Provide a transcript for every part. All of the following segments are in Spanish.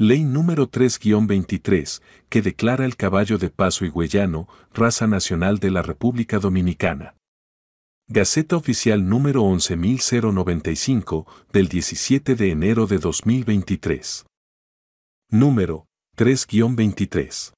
Ley número 3-23, que declara el caballo de paso y higüeyano raza nacional de la República Dominicana. Gaceta Oficial número 11095, del 17 de enero de 2023. Número 3-23.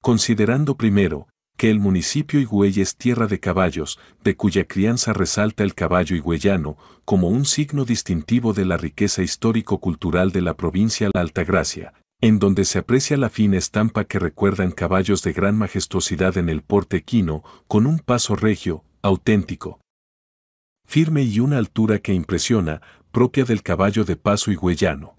Considerando primero, que el municipio Higüey es tierra de caballos, de cuya crianza resalta el caballo higüeyano, como un signo distintivo de la riqueza histórico-cultural de la provincia La Altagracia, en donde se aprecia la fina estampa que recuerdan caballos de gran majestuosidad en el porte equino, con un paso regio, auténtico, firme y una altura que impresiona, propia del caballo de paso higüeyano.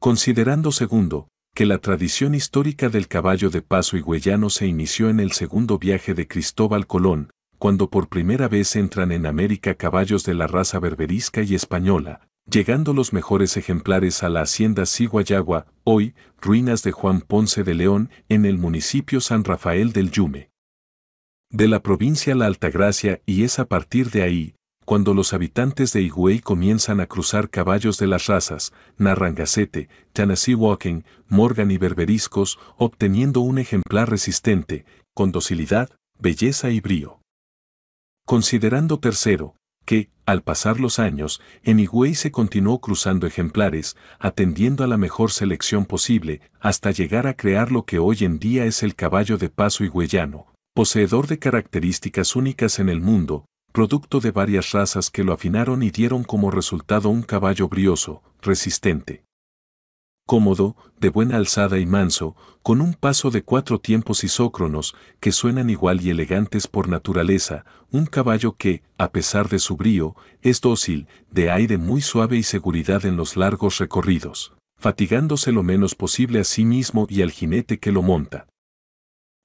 Considerando segundo, que la tradición histórica del caballo de paso y huellano se inició en el segundo viaje de Cristóbal Colón, cuando por primera vez entran en América caballos de la raza berberisca y española, llegando los mejores ejemplares a la hacienda Siguayagua, hoy, ruinas de Juan Ponce de León, en el municipio San Rafael del Yume. De la provincia La Altagracia y es a partir de ahí, cuando los habitantes de Higüey comienzan a cruzar caballos de las razas, Narrangacete, Tennessee Walking, Morgan y Berberiscos, obteniendo un ejemplar resistente, con docilidad, belleza y brío. Considerando tercero, que, al pasar los años, en Higüey se continuó cruzando ejemplares, atendiendo a la mejor selección posible, hasta llegar a crear lo que hoy en día es el caballo de paso higüeyano, poseedor de características únicas en el mundo, producto de varias razas que lo afinaron y dieron como resultado un caballo brioso, resistente. Cómodo, de buena alzada y manso, con un paso de cuatro tiempos isócronos, que suenan igual y elegantes por naturaleza, un caballo que, a pesar de su brío, es dócil, de aire muy suave y seguridad en los largos recorridos, fatigándose lo menos posible a sí mismo y al jinete que lo monta.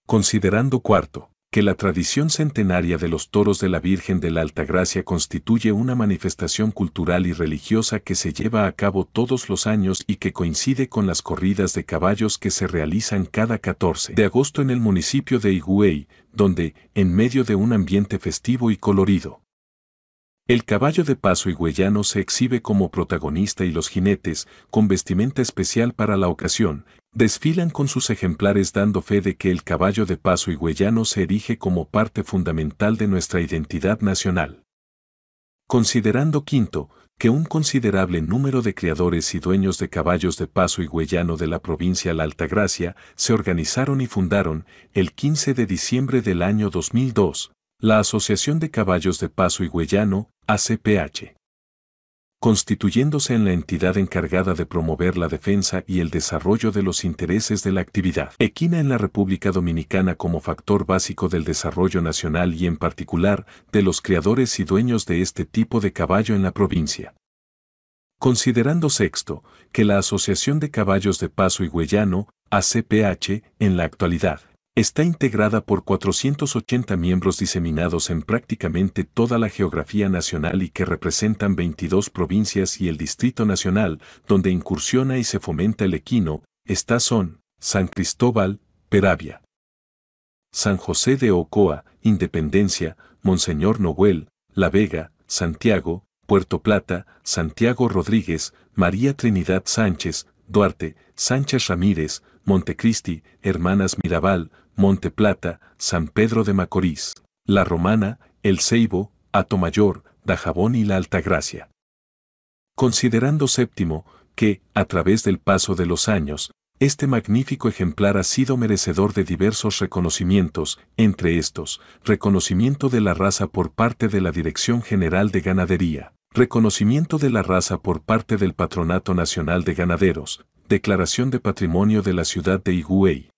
Considerando cuarto que la tradición centenaria de los toros de la Virgen de la Altagracia constituye una manifestación cultural y religiosa que se lleva a cabo todos los años y que coincide con las corridas de caballos que se realizan cada 14 de agosto en el municipio de Higüey, donde, en medio de un ambiente festivo y colorido, el caballo de paso y higüeyano se exhibe como protagonista y los jinetes, con vestimenta especial para la ocasión, desfilan con sus ejemplares dando fe de que el caballo de paso y higüeyano se erige como parte fundamental de nuestra identidad nacional. Considerando quinto, que un considerable número de criadores y dueños de caballos de paso y higüeyano de la provincia La Altagracia se organizaron y fundaron, el 15 de diciembre del año 2002, la Asociación de Caballos de Paso y huellano, ACPH. Constituyéndose en la entidad encargada de promover la defensa y el desarrollo de los intereses de la actividad equina en la República Dominicana como factor básico del desarrollo nacional y en particular de los criadores y dueños de este tipo de caballo en la provincia. Considerando sexto, que la Asociación de Caballos de Paso y Huellano, ACPH, en la actualidad, Está integrada por 480 miembros diseminados en prácticamente toda la geografía nacional y que representan 22 provincias y el Distrito Nacional, donde incursiona y se fomenta el equino. Estas son San Cristóbal, Peravia. San José de Ocoa, Independencia, Monseñor Noguel, La Vega, Santiago, Puerto Plata, Santiago Rodríguez, María Trinidad Sánchez, Duarte, Sánchez Ramírez, Montecristi, Hermanas Mirabal, Monte Plata, San Pedro de Macorís, La Romana, El Ceibo, Atomayor, Dajabón y la Altagracia. Considerando séptimo que, a través del paso de los años, este magnífico ejemplar ha sido merecedor de diversos reconocimientos, entre estos, reconocimiento de la raza por parte de la Dirección General de Ganadería, reconocimiento de la raza por parte del Patronato Nacional de Ganaderos, Declaración de Patrimonio de la Ciudad de Higüey.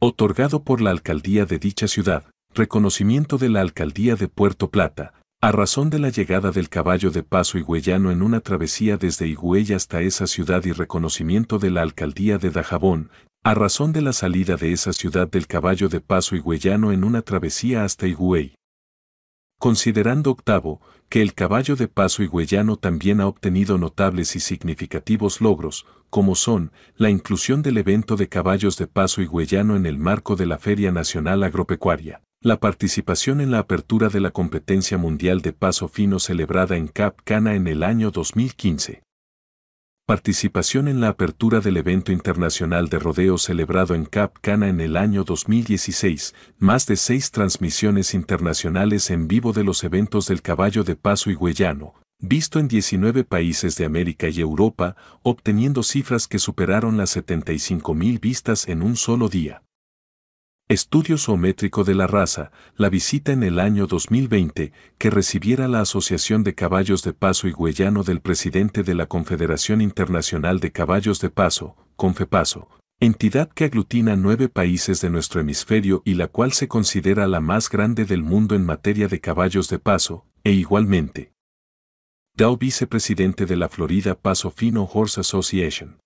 Otorgado por la alcaldía de dicha ciudad, reconocimiento de la alcaldía de Puerto Plata, a razón de la llegada del caballo de paso higüeyano en una travesía desde Higüey hasta esa ciudad y reconocimiento de la alcaldía de Dajabón, a razón de la salida de esa ciudad del caballo de paso higüeyano en una travesía hasta Higüey considerando octavo, que el caballo de paso y huellano también ha obtenido notables y significativos logros, como son la inclusión del evento de caballos de paso y huellano en el marco de la Feria Nacional Agropecuaria, la participación en la apertura de la competencia mundial de paso fino celebrada en Cap Cana en el año 2015, participación en la apertura del evento internacional de rodeo celebrado en Cap Cana en el año 2016, más de seis transmisiones internacionales en vivo de los eventos del caballo de paso y huellano, visto en 19 países de América y Europa, obteniendo cifras que superaron las 75.000 vistas en un solo día. Estudio Zoométrico de la Raza, la visita en el año 2020 que recibiera la Asociación de Caballos de Paso y Guayano del presidente de la Confederación Internacional de Caballos de Paso, Confepaso, entidad que aglutina nueve países de nuestro hemisferio y la cual se considera la más grande del mundo en materia de caballos de paso, e igualmente. Dow vicepresidente de la Florida Paso Fino Horse Association.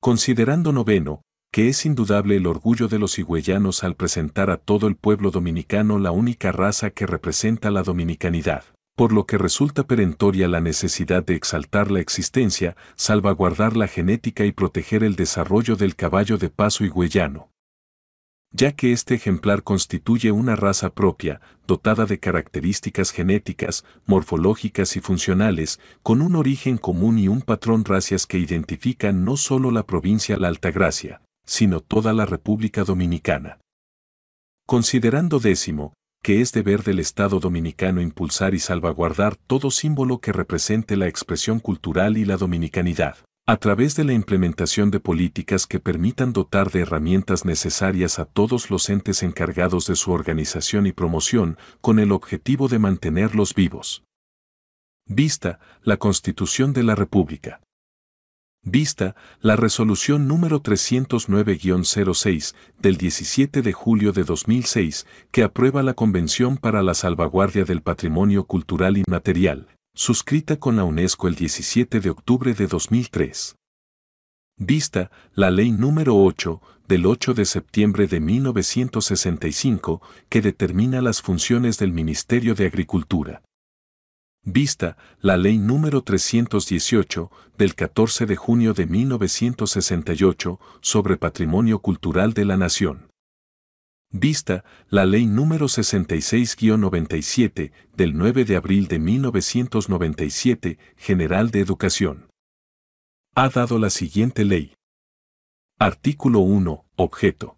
Considerando noveno, que es indudable el orgullo de los higüeyanos al presentar a todo el pueblo dominicano la única raza que representa la dominicanidad, por lo que resulta perentoria la necesidad de exaltar la existencia, salvaguardar la genética y proteger el desarrollo del caballo de paso higüeyano. Ya que este ejemplar constituye una raza propia, dotada de características genéticas, morfológicas y funcionales, con un origen común y un patrón racias que identifican no solo la provincia La Altagracia, sino toda la República Dominicana. Considerando décimo, que es deber del Estado dominicano impulsar y salvaguardar todo símbolo que represente la expresión cultural y la dominicanidad, a través de la implementación de políticas que permitan dotar de herramientas necesarias a todos los entes encargados de su organización y promoción, con el objetivo de mantenerlos vivos. Vista, la Constitución de la República. Vista la resolución número 309-06 del 17 de julio de 2006 que aprueba la Convención para la Salvaguardia del Patrimonio Cultural Inmaterial, suscrita con la UNESCO el 17 de octubre de 2003. Vista la Ley número 8 del 8 de septiembre de 1965 que determina las funciones del Ministerio de Agricultura Vista la Ley número 318 del 14 de junio de 1968 sobre Patrimonio Cultural de la Nación. Vista la Ley número 66-97 del 9 de abril de 1997 General de Educación. Ha dado la siguiente ley. Artículo 1. Objeto.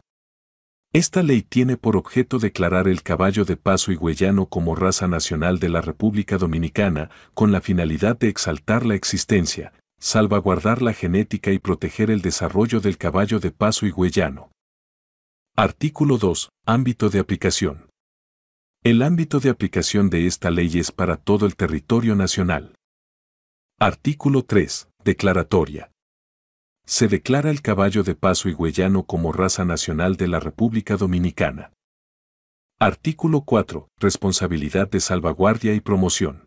Esta ley tiene por objeto declarar el caballo de paso y higüeyano como raza nacional de la República Dominicana con la finalidad de exaltar la existencia, salvaguardar la genética y proteger el desarrollo del caballo de paso y higüeyano. Artículo 2. Ámbito de aplicación. El ámbito de aplicación de esta ley es para todo el territorio nacional. Artículo 3. Declaratoria. Se declara el caballo de paso y higüeyano como raza nacional de la República Dominicana. Artículo 4. Responsabilidad de salvaguardia y promoción.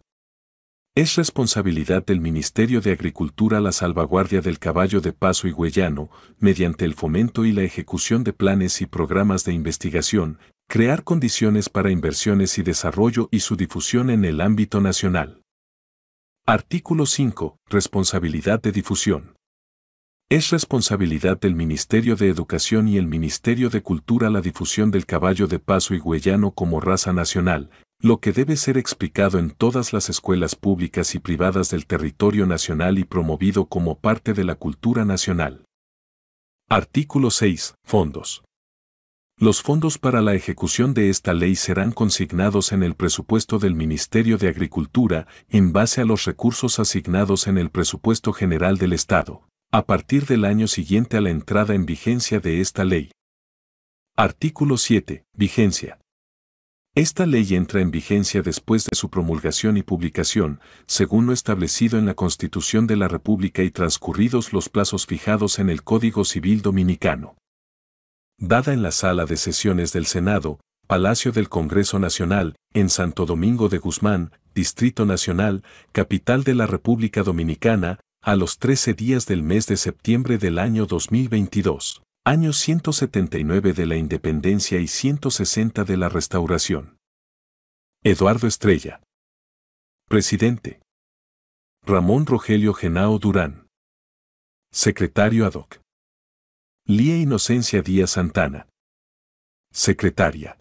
Es responsabilidad del Ministerio de Agricultura la salvaguardia del caballo de paso y higüeyano, mediante el fomento y la ejecución de planes y programas de investigación, crear condiciones para inversiones y desarrollo y su difusión en el ámbito nacional. Artículo 5. Responsabilidad de difusión. Es responsabilidad del Ministerio de Educación y el Ministerio de Cultura la difusión del caballo de paso y higüeyano como raza nacional, lo que debe ser explicado en todas las escuelas públicas y privadas del territorio nacional y promovido como parte de la cultura nacional. Artículo 6. Fondos. Los fondos para la ejecución de esta ley serán consignados en el presupuesto del Ministerio de Agricultura en base a los recursos asignados en el presupuesto general del Estado a partir del año siguiente a la entrada en vigencia de esta ley. Artículo 7. Vigencia. Esta ley entra en vigencia después de su promulgación y publicación, según lo establecido en la Constitución de la República y transcurridos los plazos fijados en el Código Civil Dominicano. Dada en la sala de sesiones del Senado, Palacio del Congreso Nacional, en Santo Domingo de Guzmán, Distrito Nacional, capital de la República Dominicana, a los 13 días del mes de septiembre del año 2022, año 179 de la independencia y 160 de la restauración. Eduardo Estrella. Presidente. Ramón Rogelio Genao Durán. Secretario ad hoc. Lía Inocencia Díaz Santana. Secretaria.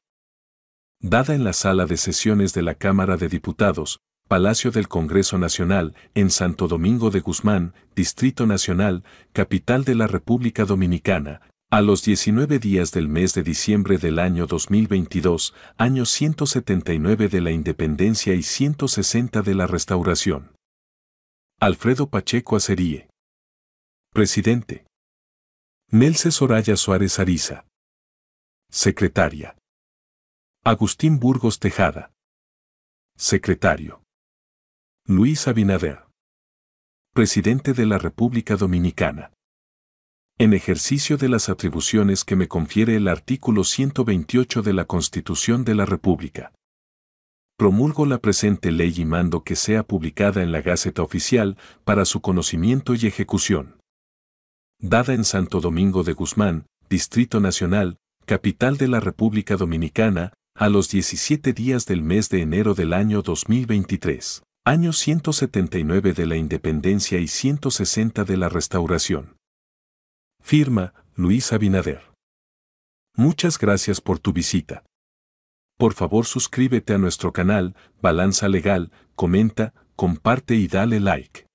Dada en la sala de sesiones de la Cámara de Diputados, Palacio del Congreso Nacional, en Santo Domingo de Guzmán, Distrito Nacional, capital de la República Dominicana, a los 19 días del mes de diciembre del año 2022, año 179 de la Independencia y 160 de la Restauración. Alfredo Pacheco Aceríe. Presidente. Nelce Soraya Suárez Ariza. Secretaria. Agustín Burgos Tejada. Secretario. Luis Abinader. Presidente de la República Dominicana. En ejercicio de las atribuciones que me confiere el artículo 128 de la Constitución de la República. Promulgo la presente ley y mando que sea publicada en la Gaceta Oficial para su conocimiento y ejecución. Dada en Santo Domingo de Guzmán, Distrito Nacional, capital de la República Dominicana, a los 17 días del mes de enero del año 2023 años 179 de la Independencia y 160 de la Restauración. Firma, Luis Abinader. Muchas gracias por tu visita. Por favor suscríbete a nuestro canal, Balanza Legal, comenta, comparte y dale like.